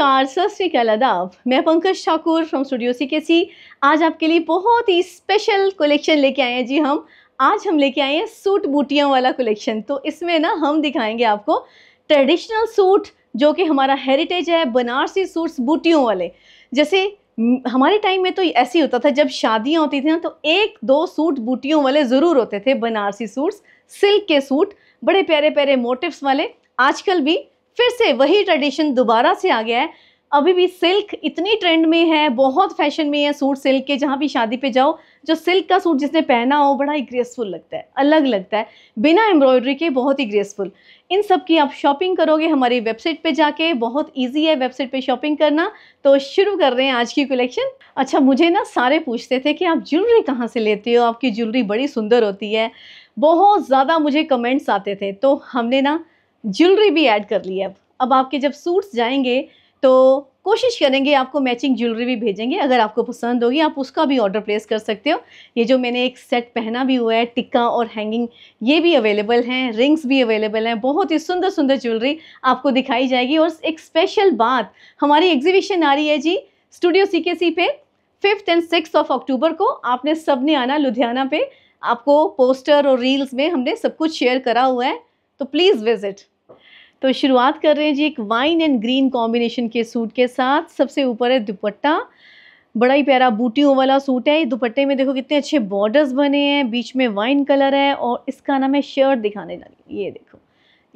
नमस्कार सत्यकाल आदाब मैं Pankaj Thakur from studio C K C आज आपके लिए बहुत ही स्पेशल कलेक्शन लेके आए हैं जी हम आज हम लेके आए हैं सूट बूटियाँ वाला कलेक्शन तो इसमें ना हम दिखाएंगे आपको ट्रेडिशनल सूट जो कि हमारा हेरिटेज है बनारसी सूट्स बूटियों वाले जैसे हमारे टाइम में तो ऐसे ही होता था जब शादियाँ होती थी ना तो एक दो सूट बूटियों वाले ज़रूर होते थे बनारसी सूट्स सिल्क के सूट बड़े प्यारे प्यारे मोटिवस वाले आजकल भी फिर से वही ट्रेडिशन दोबारा से आ गया है अभी भी सिल्क इतनी ट्रेंड में है बहुत फैशन में है सूट सिल्क के जहाँ भी शादी पे जाओ जो सिल्क का सूट जिसने पहना हो बड़ा ही ग्रेसफुल लगता है अलग लगता है बिना एम्ब्रॉयडरी के बहुत ही ग्रेसफुल इन सब की आप शॉपिंग करोगे हमारी वेबसाइट पे जाके बहुत इजी है वेबसाइट पे शॉपिंग करना तो शुरू कर रहे हैं आज की कलेक्शन अच्छा मुझे ना सारे पूछते थे कि आप ज्वेलरी कहाँ से लेते हो आपकी ज्वेलरी बड़ी सुंदर होती है बहुत ज़्यादा मुझे कमेंट्स आते थे तो हमने ना ज्वेलरी भी ऐड कर ली है अब अब आपके जब सूट्स जाएंगे तो कोशिश करेंगे आपको मैचिंग ज्वेलरी भी भेजेंगे अगर आपको पसंद होगी आप उसका भी ऑर्डर प्लेस कर सकते हो ये जो मैंने एक सेट पहना भी हुआ है टिक्का और हैंगिंग ये भी अवेलेबल हैं रिंग्स भी अवेलेबल हैं बहुत ही सुंदर सुंदर ज्वेलरी आपको दिखाई जाएगी और एक स्पेशल बात हमारी एग्जीबिशन आ रही है जी स्टूडियो सी के सी पे fifth and six of October को आपने सब ने आना लुधियाना पे आपको पोस्टर और रील्स में हमने सब कुछ शेयर करा हुआ है तो प्लीज़ विज़िट तो शुरुआत कर रहे हैं जी एक वाइन एंड ग्रीन कॉम्बिनेशन के सूट के साथ सबसे ऊपर है दुपट्टा बड़ा ही प्यारा बूटियों वाला सूट है दुपट्टे में देखो कितने अच्छे बॉर्डर्स बने हैं बीच में वाइन कलर है और इसका नाम है शर्ट दिखाने लगी ये देखो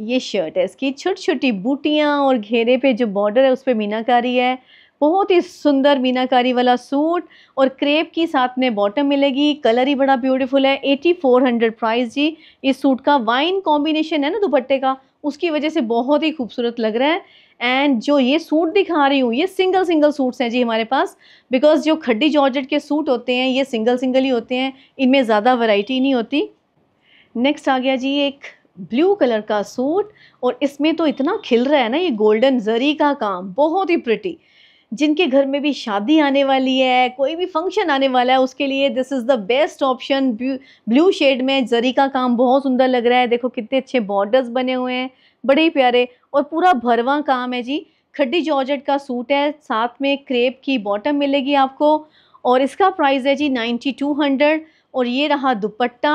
ये शर्ट है इसकी छोटी छोटी बूटियाँ और घेरे पे जो बॉर्डर है उस पर मीनाकारी है बहुत ही सुंदर मीनाकारी वाला सूट और क्रेप की साथ में बॉटम मिलेगी कलर ही बड़ा ब्यूटीफुल है 8400 प्राइस जी इस सूट का वाइन कॉम्बिनेशन है ना दुपट्टे का उसकी वजह से बहुत ही खूबसूरत लग रहा है एंड जो ये सूट दिखा रही हूँ ये सिंगल सिंगल सूट्स हैं जी हमारे पास बिकॉज जो खड्डी जॉर्जेट के सूट होते हैं ये सिंगल सिंगल ही होते हैं इनमें ज़्यादा वराइटी नहीं होती नेक्स्ट आ गया जी एक ब्लू कलर का सूट और इसमें तो इतना खिल रहा है ना ये गोल्डन जरी का काम बहुत ही प्रिटी जिनके घर में भी शादी आने वाली है कोई भी फंक्शन आने वाला है उसके लिए this is the best option blue shade में जरी का काम बहुत सुंदर लग रहा है देखो कितने अच्छे बॉर्डर्स बने हुए हैं बड़े ही प्यारे और पूरा भरवा काम है जी खड्डी जॉर्जेट का सूट है साथ में क्रेप की बॉटम मिलेगी आपको और इसका प्राइस है जी नाइन्टी टू हंड्रेड और ये रहा दुपट्टा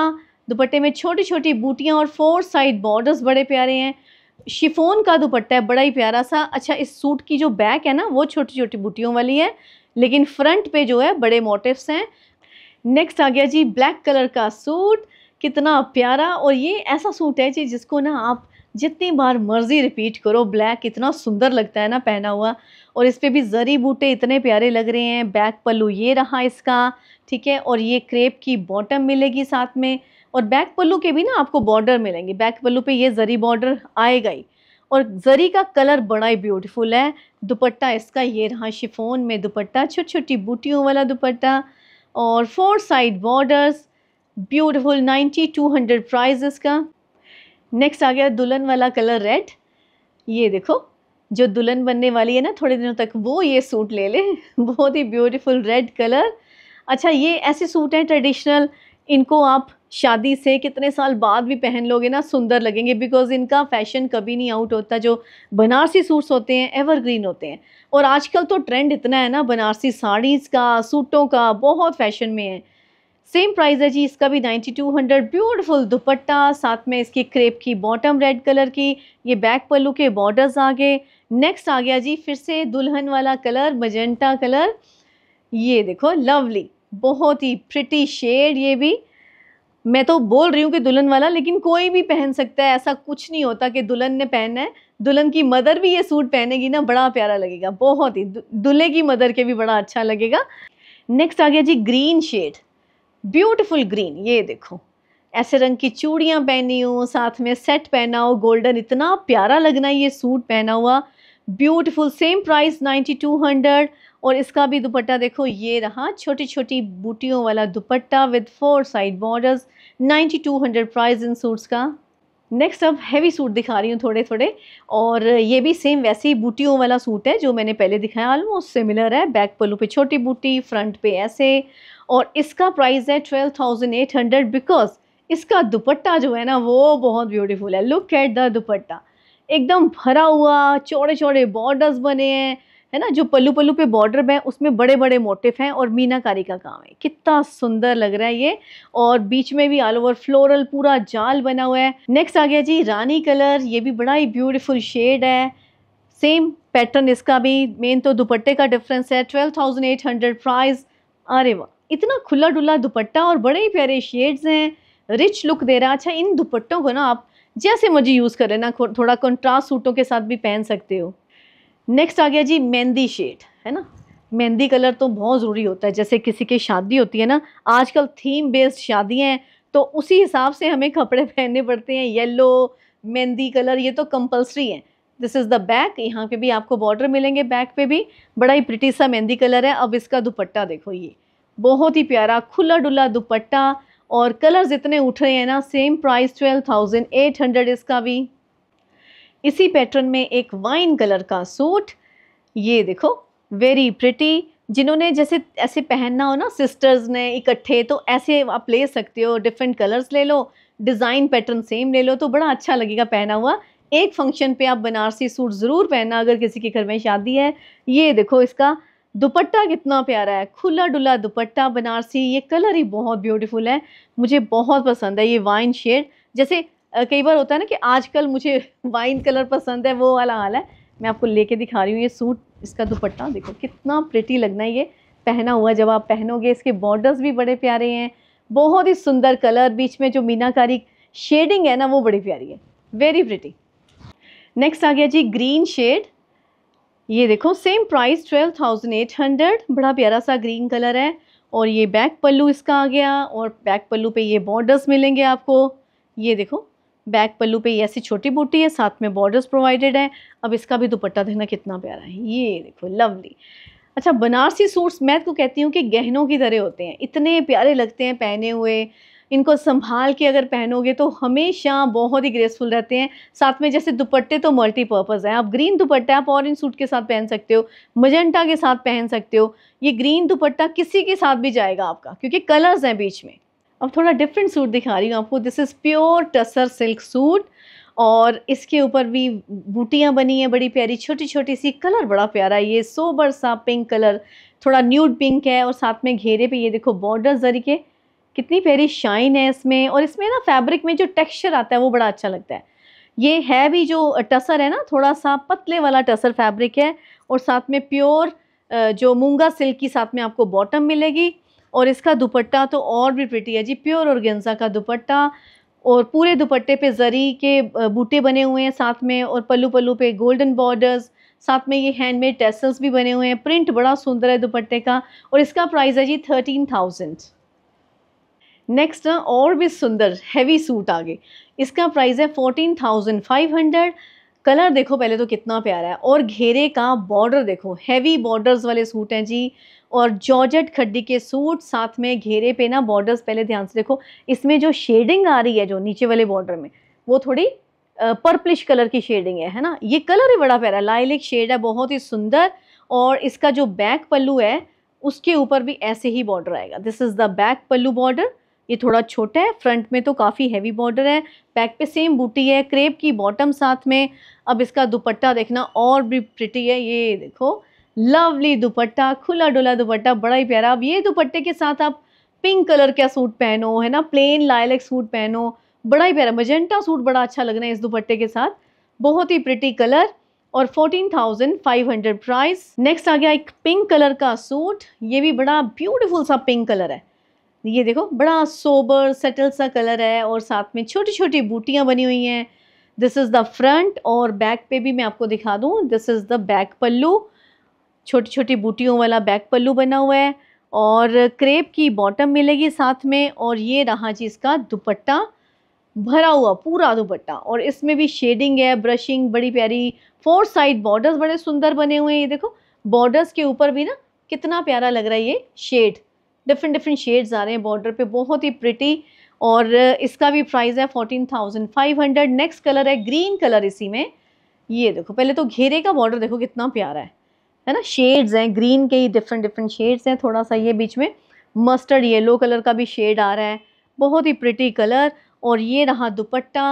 दुपट्टे में छोटी छोटी बूटियाँ और फोर साइड बॉर्डर्स बड़े प्यारे हैं शिफोन का दुपट्टा है बड़ा ही प्यारा सा अच्छा इस सूट की जो बैक है ना वो छोटी छोटी बूटियों वाली है लेकिन फ्रंट पे जो है बड़े मोटिव्स हैं नेक्स्ट आ गया जी ब्लैक कलर का सूट कितना प्यारा और ये ऐसा सूट है जी जिसको ना आप जितनी बार मर्ज़ी रिपीट करो ब्लैक इतना सुंदर लगता है ना पहना हुआ और इस पर भी ज़री बूटे इतने प्यारे लग रहे हैं बैक पल्लू ये रहा इसका ठीक है और ये क्रेप की बॉटम मिलेगी साथ में और बैक पल्लू के भी ना आपको बॉर्डर मिलेंगे बैक पल्लू पे ये जरी बॉर्डर आएगा ही और जरी का कलर बड़ा ही ब्यूटीफुल है दुपट्टा इसका ये रहा शिफोन में दुपट्टा छोटी छोटी बूटियों वाला दुपट्टा और four side borders beautiful 90 200 price इसका नेक्स्ट आ गया दुल्हन वाला कलर रेड ये देखो जो दुल्हन बनने वाली है ना थोड़े दिनों तक वो ये सूट ले ले बहुत ही ब्यूटीफुल रेड कलर अच्छा ये ऐसे सूट हैं ट्रेडिशनल इनको आप शादी से कितने साल बाद भी पहन लोगे ना सुंदर लगेंगे बिकॉज इनका फैशन कभी नहीं आउट होता जो बनारसी सूट्स होते हैं एवरग्रीन होते हैं और आजकल तो ट्रेंड इतना है ना बनारसी साड़ीज़ का सूटों का बहुत फैशन में है सेम प्राइस है जी इसका भी 9200 ब्यूटीफुल दुपट्टा साथ में इसकी क्रेप की बॉटम रेड कलर की ये बैक पल्लू के बॉर्डर्स आ गए नेक्स्ट आ गया जी फिर से दुल्हन वाला कलर मजेंटा कलर ये देखो लवली बहुत ही प्रिटी शेड ये भी मैं तो बोल रही हूँ कि दुल्हन वाला लेकिन कोई भी पहन सकता है ऐसा कुछ नहीं होता कि दुल्हन ने पहनना है दुल्हन की मदर भी ये सूट पहनेगी ना बड़ा प्यारा लगेगा बहुत ही दुल्हे की मदर के भी बड़ा अच्छा लगेगा नेक्स्ट आ गया जी ग्रीन शेड ब्यूटिफुल ग्रीन ये देखो ऐसे रंग की चूड़ियाँ पहनी हो साथ में सेट पहना हो गोल्डन इतना प्यारा लगना ये सूट पहना हुआ beautiful same price ninety two hundred और इसका भी दुपट्टा देखो ये रहा छोटी छोटी बूटियों वाला dupatta with four side borders ninety two hundred price इन सूट्स का नेक्स्ट अब हैवी सूट दिखा रही हूँ थोड़े थोड़े और ये भी सेम वैसे ही बूटियों वाला सूट है जो मैंने पहले दिखाया ऑलमोस्ट सिमिलर है बैक पलू पे छोटी बूटी फ्रंट पे ऐसे और इसका प्राइस है twelve thousand eight hundred because इसका दुपट्टा जो है ना वो बहुत ब्यूटीफुल है लुक एट द दुपट्टा एकदम भरा हुआ चौड़े चौड़े बॉर्डर्स बने हैं है ना जो पल्लू पल्लू पे बॉर्डर है उसमें बड़े बड़े मोटिफ हैं और मीनाकारी का काम है कितना सुंदर लग रहा है ये और बीच में भी ऑल ओवर फ्लोरल पूरा जाल बना हुआ है नेक्स्ट आ गया जी रानी कलर ये भी बड़ा ही ब्यूटीफुल शेड है सेम पैटर्न इसका भी मेन तो दुपट्टे का डिफरेंस है twelve thousand eight hundred price अरे वाह इतना खुला डुला दुपट्टा और बड़े ही प्यारे शेड्स हैं रिच लुक दे रहा है अच्छा इन दुपट्टों को ना आप जैसे मुझे यूज़ कर रहे ना थोड़ा कंट्रास्ट सूटों के साथ भी पहन सकते हो नेक्स्ट आ गया जी मेहंदी शेड है ना मेहंदी कलर तो बहुत ज़रूरी होता है जैसे किसी की शादी होती है ना आजकल थीम बेस्ड शादियाँ हैं तो उसी हिसाब से हमें कपड़े पहनने पड़ते हैं येलो मेहंदी कलर ये तो कंपलसरी है दिस इज़ द बैक यहाँ पे भी आपको बॉर्डर मिलेंगे बैक पे भी बड़ा ही प्रिटी सा मेहंदी कलर है अब इसका दुपट्टा देखो ये बहुत ही प्यारा खुला डुला दुपट्टा और कलर्स इतने उठ रहे हैं ना same price twelve thousand eight hundred इसका भी इसी पैटर्न में एक वाइन कलर का सूट ये देखो वेरी प्रिटी जिन्होंने जैसे ऐसे पहनना हो ना सिस्टर्स ने इकट्ठे तो ऐसे आप ले सकते हो डिफरेंट कलर्स ले लो डिज़ाइन पैटर्न सेम ले लो तो बड़ा अच्छा लगेगा पहना हुआ एक फंक्शन पे आप बनारसी सूट ज़रूर पहनना अगर किसी के घर में शादी है ये देखो इसका दुपट्टा कितना प्यारा है खुला डुला दुपट्टा बनारसी ये कलर ही बहुत ब्यूटीफुल है मुझे बहुत पसंद है ये वाइन शेड जैसे कई बार होता है ना कि आजकल मुझे वाइन कलर पसंद है वो वाला हाल है मैं आपको लेके दिखा रही हूँ ये सूट इसका दुपट्टा देखो कितना प्रिटी लगना है ये पहना हुआ जब आप पहनोगे इसके बॉर्डर्स भी बड़े प्यारे हैं बहुत ही सुंदर कलर बीच में जो मीनाकारी शेडिंग है ना वो बड़ी प्यारी है वेरी प्रिटी नेक्स्ट आ गया जी ग्रीन शेड ये देखो same price twelve thousand eight hundred बड़ा प्यारा सा ग्रीन कलर है और ये बैक पल्लू इसका आ गया और बैक पल्लू पे ये बॉर्डर्स मिलेंगे आपको ये देखो बैक पल्लू पे ये ऐसी छोटी बूटी है साथ में बॉर्डर्स प्रोवाइडेड हैं अब इसका भी दुपट्टा देखना कितना प्यारा है ये देखो लवली अच्छा बनारसी सूट्स मैं तो कहती हूँ कि गहनों की तरह होते हैं इतने प्यारे लगते हैं पहने हुए इनको संभाल के अगर पहनोगे तो हमेशा बहुत ही ग्रेसफुल रहते हैं साथ में जैसे दुपट्टे तो मल्टीपर्पज़ हैं आप ग्रीन दुपट्टा आप ऑरेंज सूट के साथ पहन सकते हो मजेंटा के साथ पहन सकते हो ये ग्रीन दुपट्टा किसी के साथ भी जाएगा आपका क्योंकि कलर्स हैं बीच में अब थोड़ा डिफरेंट सूट दिखा रही हूँ आपको this is pure tussar silk suit और इसके ऊपर भी बूटियाँ बनी हैं बड़ी प्यारी छोटी छोटी सी कलर बड़ा प्यारा है ये सोबर सा पिंक कलर थोड़ा न्यूड पिंक है और साथ में घेरे पे ये देखो बॉर्डर जरी के कितनी प्यारी शाइन है इसमें और इसमें ना फैब्रिक में जो टेक्सचर आता है वो बड़ा अच्छा लगता है ये है भी जो टसर है ना थोड़ा सा पतले वाला टसर फैब्रिक है और साथ में प्योर जो मूंगा सिल्क की साथ में आपको बॉटम मिलेगी और इसका दुपट्टा तो और भी प्रिटी है जी प्योर और का दुपट्टा और पूरे दुपट्टे पे जरी के बूटे बने हुए हैं साथ में और पल्लू पल्लू पे गोल्डन बॉर्डर्स साथ में ये हैंडमेड टेसल्स भी बने हुए हैं प्रिंट बड़ा सुंदर है दुपट्टे का और इसका प्राइस है जी थर्टीन थाउजेंड नेक्स्ट और भी सुंदर हैवी सूट आगे इसका प्राइस है fourteen thousand five hundred colour देखो पहले तो कितना प्यारा है और घेरे का बॉर्डर देखो हैवी बॉर्डर्स वाले सूट हैं जी और जॉर्जेट खड्डी के सूट साथ में घेरे पे ना बॉर्डर्स पहले ध्यान से देखो इसमें जो शेडिंग आ रही है जो नीचे वाले बॉर्डर में वो थोड़ी पर्पलिश कलर की शेडिंग है है ना ये कलर ही बड़ा प्यारा लाइलिक शेड है बहुत ही सुंदर और इसका जो बैक पल्लू है उसके ऊपर भी ऐसे ही बॉर्डर आएगा this is the back pallu border ये थोड़ा छोटा है फ्रंट में तो काफ़ी हैवी बॉर्डर है बैक पे सेम बूटी है क्रेप की बॉटम साथ में अब इसका दुपट्टा देखना और भी प्रिटी है ये देखो लवली दुपट्टा खुला डुला दुपट्टा बड़ा ही प्यारा अब ये दुपट्टे के साथ आप पिंक कलर का सूट पहनो है ना प्लेन लाइलेक सूट पहनो बड़ा ही प्यारा मजेंटा सूट बड़ा अच्छा लग रहा है इस दुपट्टे के साथ बहुत ही प्रिटी कलर और 14,500 प्राइस नेक्स्ट आ गया एक पिंक कलर का सूट ये भी बड़ा ब्यूटीफुल सा पिंक कलर है ये देखो बड़ा सोबर सेटल सा कलर है और साथ में छोटी छोटी बूटियाँ बनी हुई हैं दिस इज़ द फ्रंट और बैक पे भी मैं आपको दिखा दूँ this is the back pallu छोटी छोटी बूटियों वाला बैक पल्लू बना हुआ है और क्रेप की बॉटम मिलेगी साथ में और ये रहा जी इसका दुपट्टा भरा हुआ पूरा दुपट्टा और इसमें भी शेडिंग है ब्रशिंग बड़ी प्यारी फोर साइड बॉर्डर्स बड़े सुंदर बने हुए हैं ये देखो बॉर्डर्स के ऊपर भी ना कितना प्यारा लग रहा है ये शेड डिफरेंट डिफरेंट शेड्स आ रहे हैं बॉर्डर पे बहुत ही प्रिटी और इसका भी प्राइस है fourteen thousand five hundred next colour है ग्रीन कलर इसी में ये देखो पहले तो घेरे का बॉर्डर देखो कितना प्यारा है है ना शेड्स हैं ग्रीन के ही डिफरेंट डिफरेंट शेड्स हैं थोड़ा सा ये बीच में मस्टर्ड येलो कलर का भी शेड आ रहा है बहुत ही प्रिटी कलर और ये रहा dupatta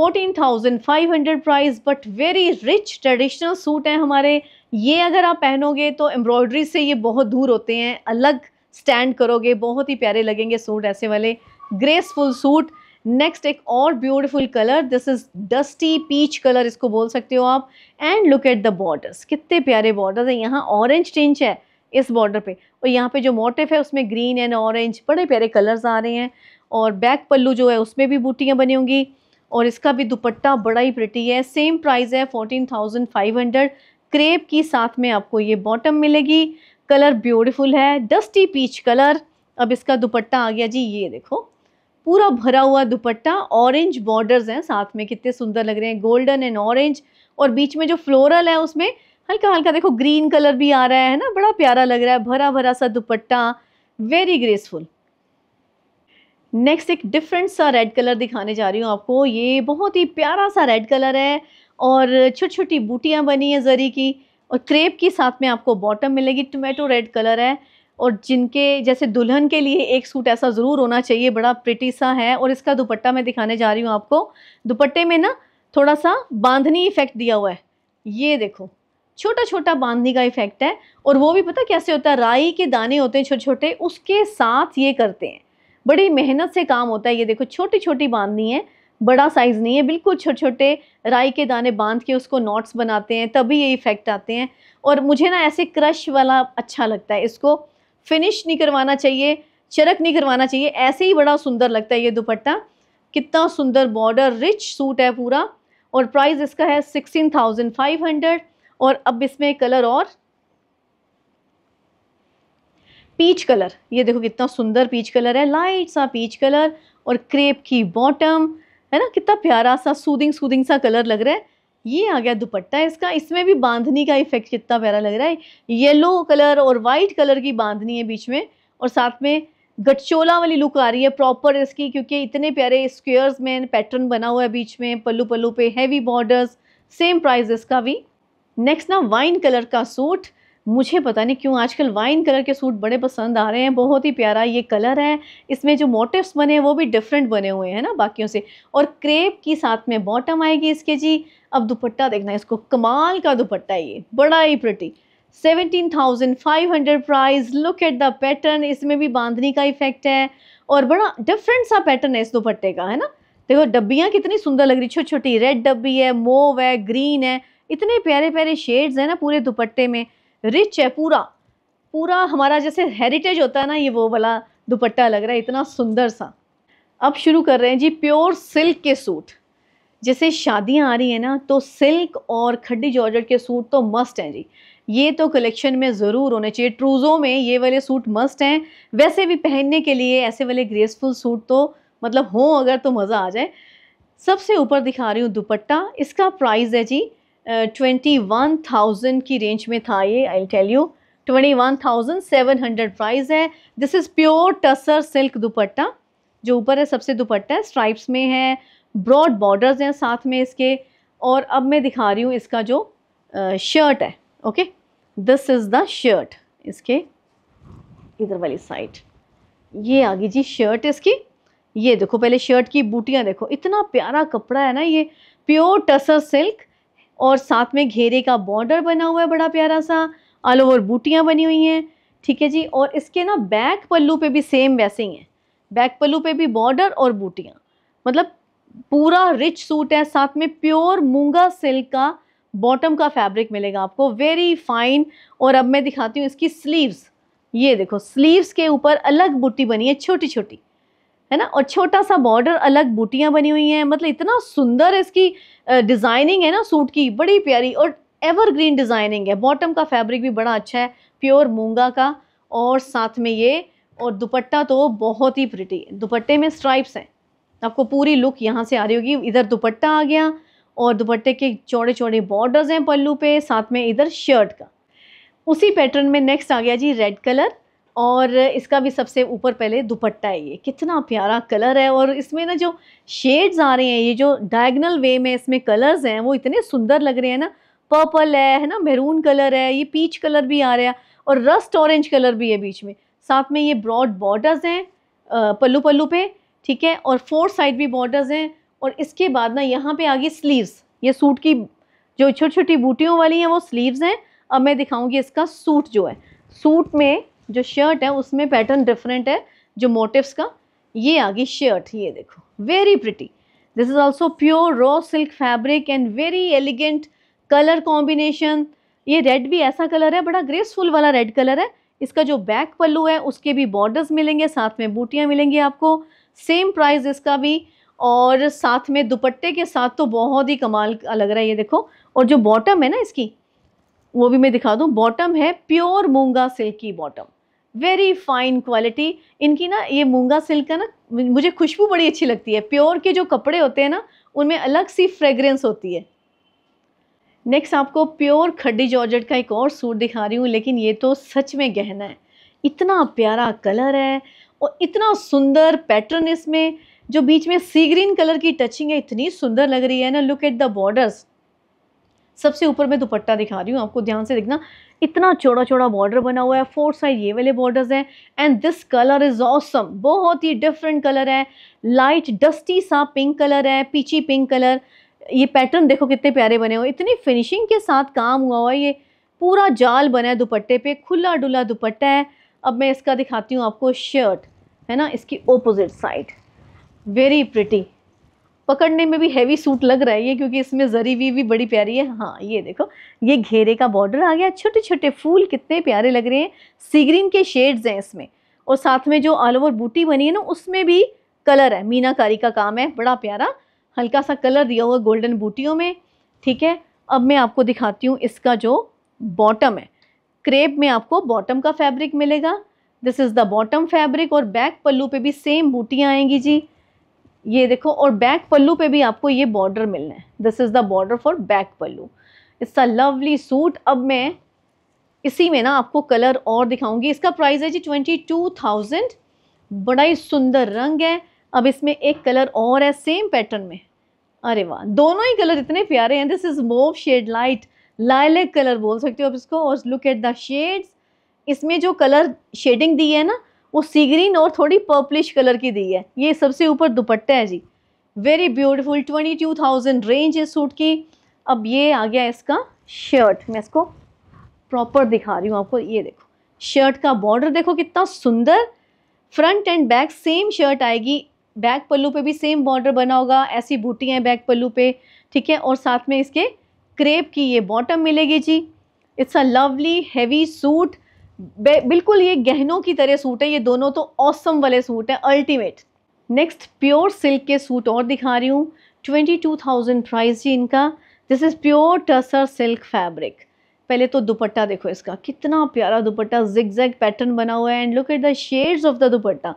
14,500 price but very rich traditional suit हैं हमारे ये अगर आप पहनोगे तो एम्ब्रॉयडरी से ये बहुत दूर होते हैं अलग स्टैंड करोगे बहुत ही प्यारे लगेंगे सूट ऐसे वाले ग्रेसफुल सूट नेक्स्ट एक और beautiful colour this is dusty peach colour इसको बोल सकते हो आप and look at the borders कितने प्यारे बॉर्डर्स हैं यहाँ ऑरेंज टिंच है इस बॉर्डर पे और यहाँ पे जो मोटिव है उसमें ग्रीन एंड ऑरेंज बड़े प्यारे कलर्स आ रहे हैं और बैक पल्लू जो है उसमें भी बूटियाँ बनी होंगी और इसका भी दुपट्टा बड़ा ही प्रिटी है सेम प्राइस है fourteen thousand five hundred crepe की साथ में आपको ये बॉटम मिलेगी कलर ब्यूटीफुल है डस्टी पीच कलर अब इसका दुपट्टा आ गया जी ये देखो पूरा भरा हुआ दुपट्टा ऑरेंज बॉर्डर्स हैं साथ में कितने सुंदर लग रहे हैं गोल्डन एंड ऑरेंज और बीच में जो फ्लोरल है उसमें हल्का हल्का देखो ग्रीन कलर भी आ रहा है ना बड़ा प्यारा लग रहा है भरा भरा सा दुपट्टा वेरी ग्रेसफुल नेक्स्ट एक डिफरेंट सा रेड कलर दिखाने जा रही हूँ आपको ये बहुत ही प्यारा सा रेड कलर है और छोटी छोटी बूटियाँ बनी है जरी की और क्रेप की साथ में आपको बॉटम मिलेगी टोमेटो रेड कलर है और जिनके जैसे दुल्हन के लिए एक सूट ऐसा ज़रूर होना चाहिए बड़ा प्रिटी सा है और इसका दुपट्टा मैं दिखाने जा रही हूँ आपको दुपट्टे में ना थोड़ा सा बांधनी इफ़ेक्ट दिया हुआ है ये देखो छोटा छोटा बांधनी का इफ़ेक्ट है और वो भी पता कैसे होता है राई के दाने होते हैं छोटे छोटे उसके साथ ये करते हैं बड़ी मेहनत से काम होता है ये देखो छोटी छोटी बांधनी है बड़ा साइज़ नहीं है बिल्कुल छोटे छोटे राई के दाने बांध के उसको नॉट्स बनाते हैं तभी ये इफ़ेक्ट आते हैं और मुझे ना ऐसे क्रश वाला अच्छा लगता है इसको फिनिश नहीं करवाना चाहिए चरक नहीं करवाना चाहिए ऐसे ही बड़ा सुंदर लगता है ये दुपट्टा कितना सुंदर बॉर्डर रिच सूट है पूरा और प्राइस इसका है सिक्सटीन थाउजेंड फाइव हंड्रेड और अब इसमें कलर और पीच कलर ये देखो कितना सुंदर पीच कलर है लाइट सा पीच कलर और क्रेप की बॉटम है ना कितना प्यारा सा सूदिंग सूदिंग सा कलर लग रहा है ये आ गया दुपट्टा इसका इसमें भी बांधनी का इफेक्ट कितना प्यारा लग रहा है येलो कलर और वाइट कलर की बांधनी है बीच में और साथ में गटचोला वाली लुक आ रही है प्रॉपर इसकी क्योंकि इतने प्यारे स्क्वेयर्स में पैटर्न बना हुआ है बीच में पल्लू पल्लू पे हैवी बॉर्डर्स सेम प्राइस इसका भी नेक्स्ट ना वाइन कलर का सूट मुझे पता नहीं क्यों आजकल वाइन कलर के सूट बड़े पसंद आ रहे हैं बहुत ही प्यारा ये कलर है इसमें जो मोटिव्स बने हैं वो भी डिफरेंट बने हुए हैं ना बाकियों से और क्रेप की साथ में बॉटम आएगी इसके जी अब दुपट्टा देखना इसको कमाल का दुपट्टा है ये बड़ा ही pretty 17,500 price look at the pattern इसमें भी बांधनी का इफेक्ट है और बड़ा डिफरेंट सा पैटर्न है इस दुपट्टे का है ना देखो डब्बियाँ कितनी सुंदर लग रही छोटी छोटी रेड डब्बी है मोव है ग्रीन है इतने प्यारे प्यारे शेड्स हैं ना पूरे दुपट्टे में रिच है पूरा पूरा हमारा जैसे हेरिटेज होता है ना ये वो वाला दुपट्टा लग रहा है इतना सुंदर सा अब शुरू कर रहे हैं जी प्योर सिल्क के सूट जैसे शादियां आ रही हैं ना तो सिल्क और खड्डी जॉर्जेट के सूट तो मस्ट हैं जी ये तो कलेक्शन में ज़रूर होने चाहिए ट्रूज़ों में ये वाले सूट मस्ट हैं वैसे भी पहनने के लिए ऐसे वाले ग्रेसफुल सूट तो मतलब हों अगर तो मज़ा आ जाए सबसे ऊपर दिखा रही हूँ दुपट्टा इसका प्राइस है जी ट्वेंटी वन थाउजेंड की रेंज में था ये I tell you twenty one thousand seven hundred price है this is pure tussar silk dupatta जो ऊपर है सबसे दुपट्टा है स्ट्राइप्स में है ब्रॉड बॉर्डर्स हैं साथ में इसके और अब मैं दिखा रही हूँ इसका जो शर्ट है okay this is the shirt इसके इधर वाली साइड ये आ गई जी शर्ट इसकी ये देखो पहले शर्ट की बूटियाँ देखो इतना प्यारा कपड़ा है ना ये प्योर टसर सिल्क और साथ में घेरे का बॉर्डर बना हुआ है बड़ा प्यारा सा ऑल ओवर बूटियाँ बनी हुई हैं ठीक है जी और इसके ना बैक पल्लू पे भी सेम वैसे ही हैं बैक पल्लू पे भी बॉर्डर और बूटियाँ मतलब पूरा रिच सूट है साथ में प्योर मूंगा सिल्क का बॉटम का फैब्रिक मिलेगा आपको वेरी फाइन और अब मैं दिखाती हूँ इसकी स्लीव्स ये देखो स्लीव्स के ऊपर अलग बूटी बनी है छोटी छोटी है ना और छोटा सा बॉर्डर अलग बूटियाँ बनी हुई हैं मतलब इतना सुंदर इसकी डिज़ाइनिंग है ना सूट की बड़ी प्यारी और एवरग्रीन डिज़ाइनिंग है बॉटम का फैब्रिक भी बड़ा अच्छा है प्योर मूंगा का और साथ में ये और दुपट्टा तो बहुत ही प्रिटी दुपट्टे में स्ट्राइप्स हैं आपको पूरी लुक यहाँ से आ रही होगी इधर दुपट्टा आ गया और दुपट्टे के चौड़े चौड़े बॉर्डर्स हैं पल्लू पे साथ में इधर शर्ट का उसी पैटर्न में नेक्स्ट आ गया जी रेड कलर और इसका भी सबसे ऊपर पहले दुपट्टा है ये कितना प्यारा कलर है और इसमें ना जो शेड्स आ रहे हैं ये जो डायगनल वे में इसमें कलर्स हैं वो इतने सुंदर लग रहे हैं ना पर्पल है है ना मेहरून कलर है ये पीच कलर भी आ रहा है और रस्ट ऑरेंज कलर भी है बीच में साथ में ये ब्रॉड बॉर्डर्स हैं पल्लू पल्लू पे ठीक है और फोर साइड भी बॉर्डर्स हैं और इसके बाद ना यहाँ पे आ गई स्लीव्स ये सूट की जो छोटी छोटी बूटियों वाली हैं वो स्लीव्स हैं अब मैं दिखाऊंगी इसका सूट जो है सूट में जो शर्ट है उसमें पैटर्न डिफरेंट है जो मोटिव्स का ये आ गई शर्ट ये देखो very pretty this is also pure raw silk fabric and very elegant colour combination ये रेड भी ऐसा कलर है बड़ा ग्रेसफुल वाला रेड कलर है इसका जो बैक पल्लू है उसके भी बॉर्डर्स मिलेंगे साथ में बूटियाँ मिलेंगी आपको सेम प्राइस इसका भी और साथ में दुपट्टे के साथ तो बहुत ही कमाल लग रहा है ये देखो और जो बॉटम है ना इसकी वो भी मैं दिखा दूँ बॉटम है प्योर मूंगा सिल्क की बॉटम वेरी फाइन क्वालिटी इनकी ना ये मूंगा सिल्क का ना मुझे खुशबू बड़ी अच्छी लगती है प्योर के जो कपड़े होते हैं ना उनमें अलग सी फ्रेगरेंस होती है नेक्स्ट आपको प्योर खड्डी जॉर्जेट का एक और सूट दिखा रही हूँ लेकिन ये तो सच में गहना है इतना प्यारा कलर है और इतना सुंदर पैटर्न इसमें जो बीच में सी ग्रीन कलर की टचिंग है इतनी सुंदर लग रही है ना लुक एट द बॉर्डर्स सबसे ऊपर मैं दुपट्टा दिखा रही हूँ आपको ध्यान से देखना इतना चौड़ा चौड़ा बॉर्डर बना हुआ है फोर साइड ये वाले बॉर्डर्स हैं and this colour is awesome बहुत ही डिफरेंट कलर है लाइट डस्टी सा पिंक कलर है पीची पिंक कलर ये पैटर्न देखो कितने प्यारे बने हुए इतनी फिनिशिंग के साथ काम हुआ हुआ है ये पूरा जाल बना है दुपट्टे पे खुला डुला दुपट्टा है अब मैं इसका दिखाती हूँ आपको शर्ट है ना इसकी ओपोजिट साइड वेरी प्रिटी पकड़ने में भी हैवी सूट लग रहा है ये क्योंकि इसमें जरी हुई भी बड़ी प्यारी है हाँ ये देखो ये घेरे का बॉर्डर आ गया छोटे छोटे फूल कितने प्यारे लग रहे हैं सीग्रीन के शेड्स हैं इसमें और साथ में जो ऑल ओवर बूटी बनी है ना उसमें भी कलर है मीनाकारी का काम है बड़ा प्यारा हल्का सा कलर दिया हुआ गोल्डन बूटियों में ठीक है अब मैं आपको दिखाती हूँ इसका जो बॉटम है क्रेप में आपको बॉटम का फैब्रिक मिलेगा this is the bottom fabric और बैक पल्लू पे भी सेम बूटियाँ आएंगी जी ये देखो और बैक पल्लू पे भी आपको ये बॉर्डर मिलना है this is the border for back pallu it's a lovely suit अब मैं इसी में ना आपको कलर और दिखाऊंगी इसका प्राइस है जी ट्वेंटी टू थाउजेंड बड़ा ही सुंदर रंग है अब इसमें एक कलर और है सेम पैटर्न में अरे वाह दोनों ही कलर इतने प्यारे हैं this is mauve shade light lilac colour बोल सकते हो आप इसको और लुक एट द शेड्स इसमें जो कलर शेडिंग दी है ना वो सी ग्रीन और थोड़ी पर्पलिश कलर की दी है ये सबसे ऊपर दुपट्टा है जी very beautiful twenty two thousand range है सूट की अब ये आ गया इसका शर्ट मैं इसको प्रॉपर दिखा रही हूँ आपको ये देखो शर्ट का बॉर्डर देखो कितना सुंदर front and back same shirt आएगी बैक पल्लू पे भी सेम बॉर्डर बना होगा ऐसी बूटी हैं बैक पल्लू पे ठीक है और साथ में इसके क्रेप की ये बॉटम मिलेगी जी it's a lovely heavy suit बिल्कुल ये गहनों की तरह सूट है ये दोनों तो औसम वाले सूट हैं अल्टीमेट नेक्स्ट प्योर सिल्क के सूट और दिखा रही हूँ ट्वेंटी टू थाउजेंड प्राइस जी इनका this is pure tussar silk fabric पहले तो दुपट्टा देखो इसका कितना प्यारा दुपट्टा जिग जैग पैटर्न बना हुआ है and look at the shades of the dupatta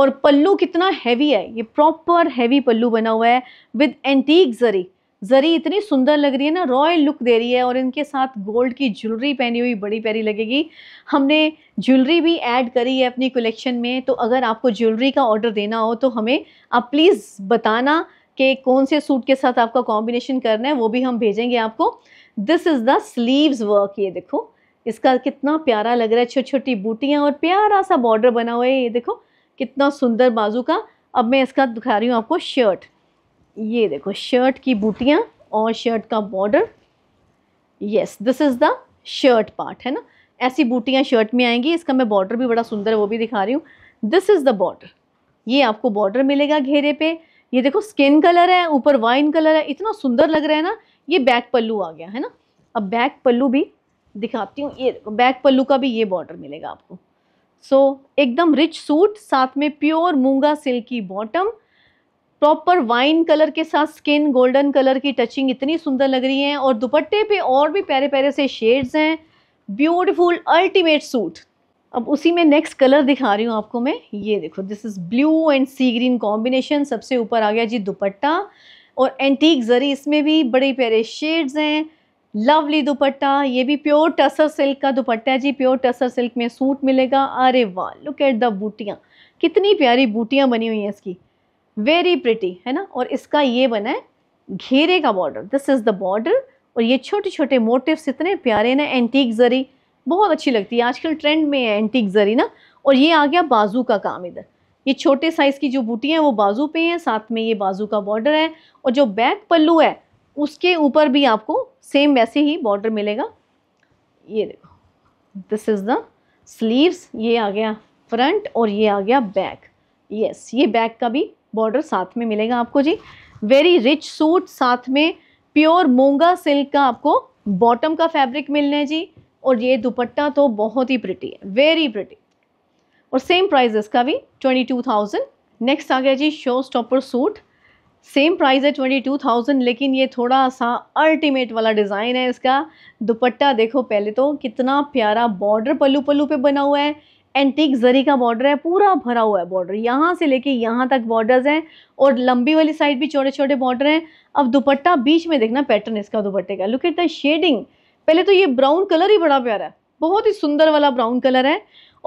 और पल्लू कितना हैवी है ये प्रॉपर हैवी पल्लू बना हुआ है विद एंटीक जरी जरी इतनी सुंदर लग रही है ना रॉयल लुक दे रही है और इनके साथ गोल्ड की ज्वेलरी पहनी हुई बड़ी प्यारी लगेगी हमने ज्वेलरी भी ऐड करी है अपनी कलेक्शन में तो अगर आपको ज्वेलरी का ऑर्डर देना हो तो हमें आप प्लीज़ बताना कि कौन से सूट के साथ आपका कॉम्बिनेशन करना है वो भी हम भेजेंगे आपको this is the sleeves work ये देखो इसका कितना प्यारा लग रहा है छोटी छोटी बूटियाँ और प्यारा सा बॉर्डर बना हुआ है ये देखो कितना सुंदर बाजू का अब मैं इसका दिखा रही हूँ आपको शर्ट ये देखो शर्ट की बूटियाँ और शर्ट का border yes this is the shirt part है ना ऐसी बूटियाँ शर्ट में आएंगी इसका मैं बॉर्डर भी बड़ा सुंदर है वो भी दिखा रही हूँ दिस इज़ द बॉर्डर ये आपको बॉर्डर मिलेगा घेरे पे ये देखो स्किन कलर है ऊपर वाइन कलर है इतना सुंदर लग रहा है ना ये बैक पल्लू आ गया है ना अब बैक पल्लू भी दिखाती हूँ ये देखो बैक पल्लू का भी ये बॉर्डर मिलेगा आपको सो so, एकदम रिच सूट साथ में प्योर मूंगा सिल्क की बॉटम प्रॉपर वाइन कलर के साथ स्किन गोल्डन कलर की टचिंग इतनी सुंदर लग रही है और दुपट्टे पे और भी प्यारे प्यारे से शेड्स हैं ब्यूटीफुल अल्टीमेट सूट अब उसी में नेक्स्ट कलर दिखा रही हूँ आपको मैं ये देखो this is blue and sea green combination सबसे ऊपर आ गया जी दुपट्टा और एंटीक जरी इसमें भी बड़े प्यारे शेड्स हैं लवली दुपट्टा ये भी प्योर टसर सिल्क का दुपट्टा है जी प्योर टसर सिल्क में सूट मिलेगा अरे वाह लुक एट द बूटियाँ कितनी प्यारी बूटियाँ बनी हुई हैं इसकी वेरी प्रिटी है ना और इसका ये बना है घेरे का border this is the border और ये छोटे छोटे मोटिव्स इतने प्यारे ना एंटीक जरी बहुत अच्छी लगती है आजकल ट्रेंड में है एंटीक जरी ना और ये आ गया बाजू का काम इधर ये छोटे साइज़ की जो बूटियाँ हैं वो बाजू पे हैं साथ में ये बाजू का बॉर्डर है और जो बैक पल्लू है उसके ऊपर भी आपको सेम वैसे ही बॉर्डर मिलेगा ये देखो दिस इज़ द स्लीव्स ये आ गया फ्रंट और ये आ गया बैक यस yes, ये बैक का भी बॉर्डर साथ में मिलेगा आपको जी वेरी रिच सूट साथ में प्योर मूंगा सिल्क का आपको बॉटम का फैब्रिक मिलना है जी और ये दुपट्टा तो बहुत ही प्रिटी है वेरी प्रिटी और सेम प्राइस इसका भी ट्वेंटी टू थाउजेंड नेक्स्ट आ गया जी show stopper suit same price है ट्वेंटी टू थाउजेंड लेकिन ये थोड़ा सा अल्टीमेट वाला डिज़ाइन है इसका दुपट्टा देखो पहले तो कितना प्यारा बॉर्डर पल्लू पल्लू पे बना हुआ है एंटीक जरी का बॉर्डर है पूरा भरा हुआ है बॉर्डर यहाँ से लेके यहाँ तक बॉर्डर्स हैं और लंबी वाली साइड भी छोटे छोटे बॉर्डर हैं अब दुपट्टा बीच में देखना पैटर्न इसका दुपट्टे का लुक एट द शेडिंग पहले तो ये ब्राउन कलर ही बड़ा प्यारा है बहुत ही सुंदर वाला ब्राउन कलर है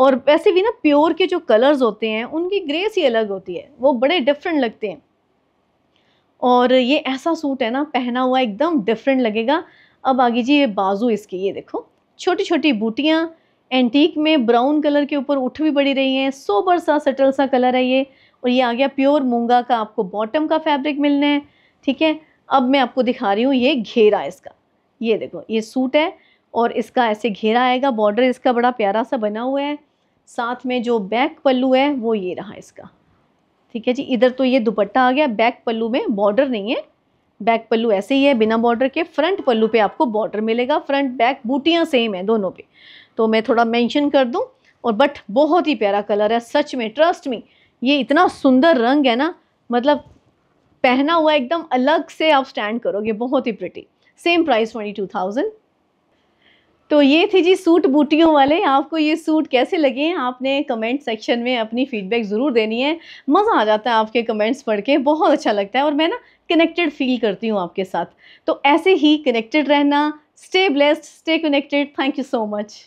और वैसे भी ना प्योर के जो कलर्स होते हैं उनकी ग्रेस ही अलग होती है वो बड़े डिफरेंट लगते हैं और ये ऐसा सूट है ना पहना हुआ एकदम डिफरेंट लगेगा अब आगे जी ये बाजू इसकी ये देखो छोटी छोटी बूटियाँ एंटीक में ब्राउन कलर के ऊपर उठ भी बड़ी रही है सोबर सा सटल सा कलर है ये और ये आ गया प्योर मूंगा का आपको बॉटम का फैब्रिक मिलना है ठीक है अब मैं आपको दिखा रही हूँ ये घेरा इसका ये देखो ये सूट है और इसका ऐसे घेरा आएगा बॉर्डर इसका बड़ा प्यारा सा बना हुआ है साथ में जो बैक पल्लू है वो ये रहा इसका ठीक है जी इधर तो ये दुपट्टा आ गया बैक पल्लू में बॉर्डर नहीं है बैक पल्लू ऐसे ही है बिना बॉर्डर के फ्रंट पल्लू पे आपको बॉर्डर मिलेगा फ्रंट बैक बूटियाँ सेम है दोनों पे तो मैं थोड़ा मेंशन कर दूं और बट बहुत ही प्यारा कलर है सच में ट्रस्ट में ये इतना सुंदर रंग है ना मतलब पहना हुआ एकदम अलग से आप स्टैंड करोगे बहुत ही pretty same price twenty two thousand तो ये थी जी सूट बूटियों वाले आपको ये सूट कैसे लगे आपने कमेंट सेक्शन में अपनी फीडबैक ज़रूर देनी है मज़ा आ जाता है आपके कमेंट्स पढ़ के बहुत अच्छा लगता है और मैं ना कनेक्टेड फील करती हूँ आपके साथ तो ऐसे ही कनेक्टेड रहना stay blessed stay connected thank you so much